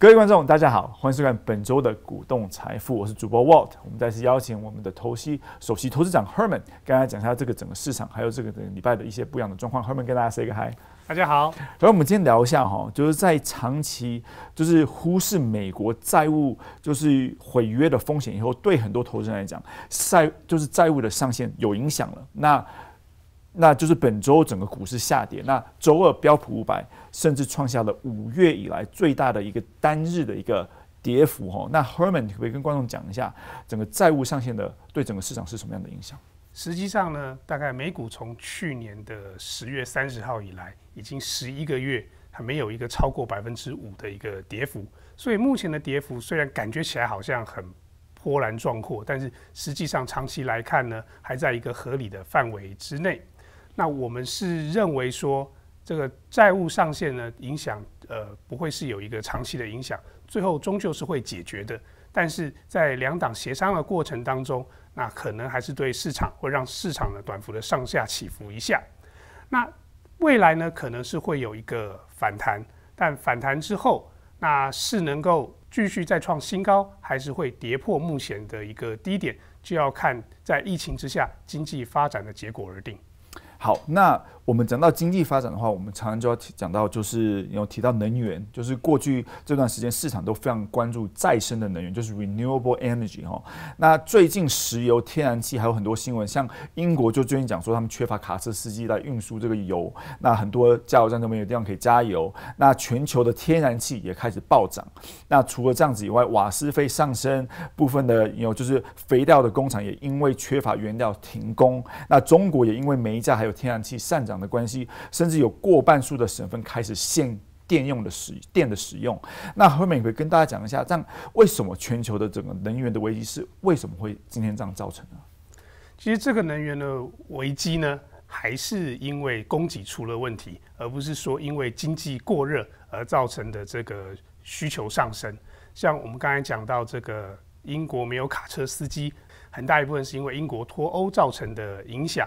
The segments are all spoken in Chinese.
各位观众，大家好，欢迎收看本周的股动财富，我是主播 Walt。我们再次邀请我们的投资首席投资长 Herman，跟大家讲一下这个整个市场，还有这个礼拜的一些不一样的状况。Herman 跟大家 say 个 hi。大家好，然后我们今天聊一下哈，就是在长期就是忽视美国债务就是毁约的风险以后，对很多投资人来讲，债就是债务的上限有影响了。那那就是本周整个股市下跌。那周二标普五百甚至创下了五月以来最大的一个单日的一个跌幅哈。那 Herman 可不可以跟观众讲一下，整个债务上限的对整个市场是什么样的影响？实际上呢，大概美股从去年的十月三十号以来，已经十一个月还没有一个超过百分之五的一个跌幅。所以目前的跌幅虽然感觉起来好像很波澜壮阔，但是实际上长期来看呢，还在一个合理的范围之内。那我们是认为说，这个债务上限呢，影响呃不会是有一个长期的影响，最后终究是会解决的。但是在两党协商的过程当中，那可能还是对市场会让市场呢短幅的上下起伏一下。那未来呢，可能是会有一个反弹，但反弹之后，那是能够继续再创新高，还是会跌破目前的一个低点，就要看在疫情之下经济发展的结果而定。好，那我们讲到经济发展的话，我们常常就要讲到，就是有提到能源，就是过去这段时间市场都非常关注再生的能源，就是 renewable energy 哈。那最近石油、天然气还有很多新闻，像英国就最近讲说他们缺乏卡车司机来运输这个油，那很多加油站都没有地方可以加油。那全球的天然气也开始暴涨。那除了这样子以外，瓦斯费上升，部分的有就是肥料的工厂也因为缺乏原料停工。那中国也因为煤价还有天然气上涨的关系，甚至有过半数的省份开始限电用的使电的使用。那后面也会跟大家讲一下，这样为什么全球的整个能源的危机是为什么会今天这样造成的？其实这个能源的危机呢，还是因为供给出了问题，而不是说因为经济过热而造成的这个需求上升。像我们刚才讲到这个英国没有卡车司机，很大一部分是因为英国脱欧造成的影响。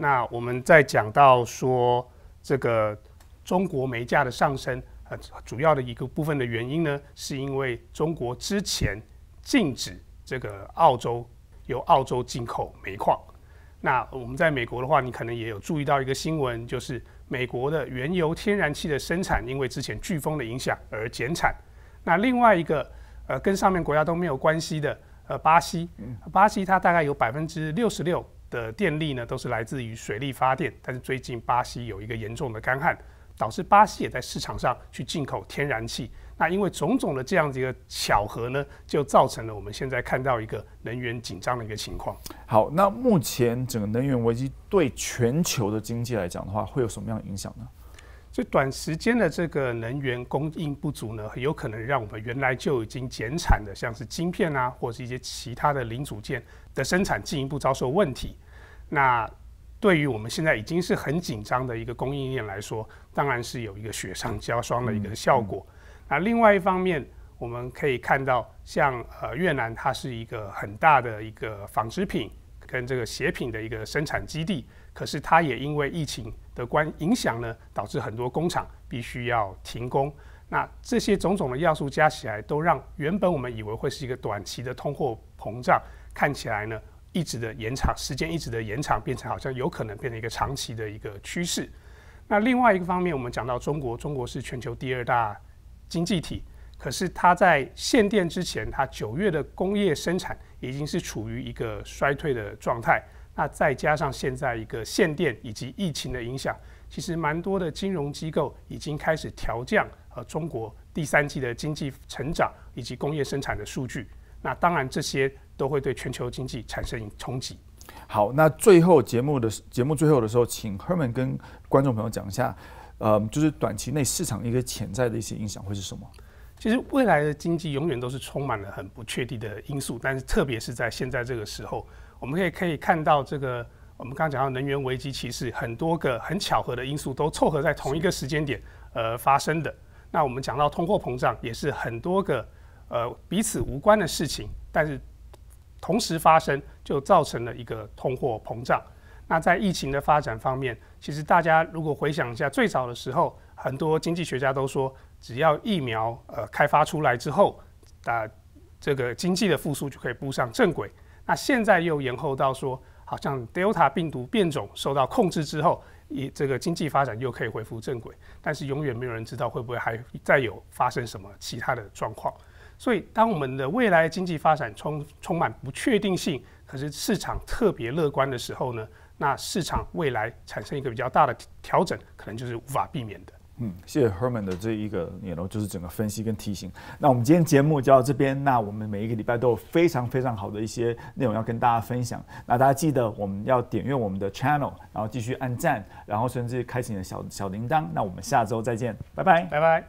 那我们在讲到说这个中国煤价的上升，呃，主要的一个部分的原因呢，是因为中国之前禁止这个澳洲由澳洲进口煤矿。那我们在美国的话，你可能也有注意到一个新闻，就是美国的原油、天然气的生产因为之前飓风的影响而减产。那另外一个，呃，跟上面国家都没有关系的，呃，巴西，巴西它大概有百分之六十六。的电力呢，都是来自于水力发电，但是最近巴西有一个严重的干旱，导致巴西也在市场上去进口天然气。那因为种种的这样子一个巧合呢，就造成了我们现在看到一个能源紧张的一个情况。好，那目前整个能源危机对全球的经济来讲的话，会有什么样的影响呢？所以短时间的这个能源供应不足呢，很有可能让我们原来就已经减产的，像是晶片啊，或是一些其他的零组件的生产进一步遭受问题。那对于我们现在已经是很紧张的一个供应链来说，当然是有一个雪上加霜的一个效果。那另外一方面，我们可以看到，像呃越南，它是一个很大的一个纺织品跟这个鞋品的一个生产基地。可是它也因为疫情的关影响呢，导致很多工厂必须要停工。那这些种种的要素加起来，都让原本我们以为会是一个短期的通货膨胀，看起来呢，一直的延长时间，一直的延长，变成好像有可能变成一个长期的一个趋势。那另外一个方面，我们讲到中国，中国是全球第二大经济体，可是它在限电之前，它九月的工业生产已经是处于一个衰退的状态。那再加上现在一个限电以及疫情的影响，其实蛮多的金融机构已经开始调降和中国第三季的经济成长以及工业生产的数据。那当然这些都会对全球经济产生冲击。好，那最后节目的节目最后的时候，请 Herman 跟观众朋友讲一下，嗯，就是短期内市场一个潜在的一些影响会是什么？其实未来的经济永远都是充满了很不确定的因素，但是特别是在现在这个时候。我们可以可以看到，这个我们刚刚讲到能源危机，其实很多个很巧合的因素都凑合在同一个时间点，呃，发生的。那我们讲到通货膨胀，也是很多个呃彼此无关的事情，但是同时发生，就造成了一个通货膨胀。那在疫情的发展方面，其实大家如果回想一下，最早的时候，很多经济学家都说，只要疫苗呃开发出来之后，大这个经济的复苏就可以步上正轨。那现在又延后到说，好像 Delta 病毒变种受到控制之后，一，这个经济发展又可以恢复正轨，但是永远没有人知道会不会还再有发生什么其他的状况。所以，当我们的未来经济发展充充满不确定性，可是市场特别乐观的时候呢，那市场未来产生一个比较大的调整，可能就是无法避免的。嗯，谢谢 Herman 的这一个 know, 就是整个分析跟提醒。那我们今天节目就到这边。那我们每一个礼拜都有非常非常好的一些内容要跟大家分享。那大家记得我们要点阅我们的 channel，然后继续按赞，然后甚至开启你的小小铃铛。那我们下周再见，拜拜，拜拜。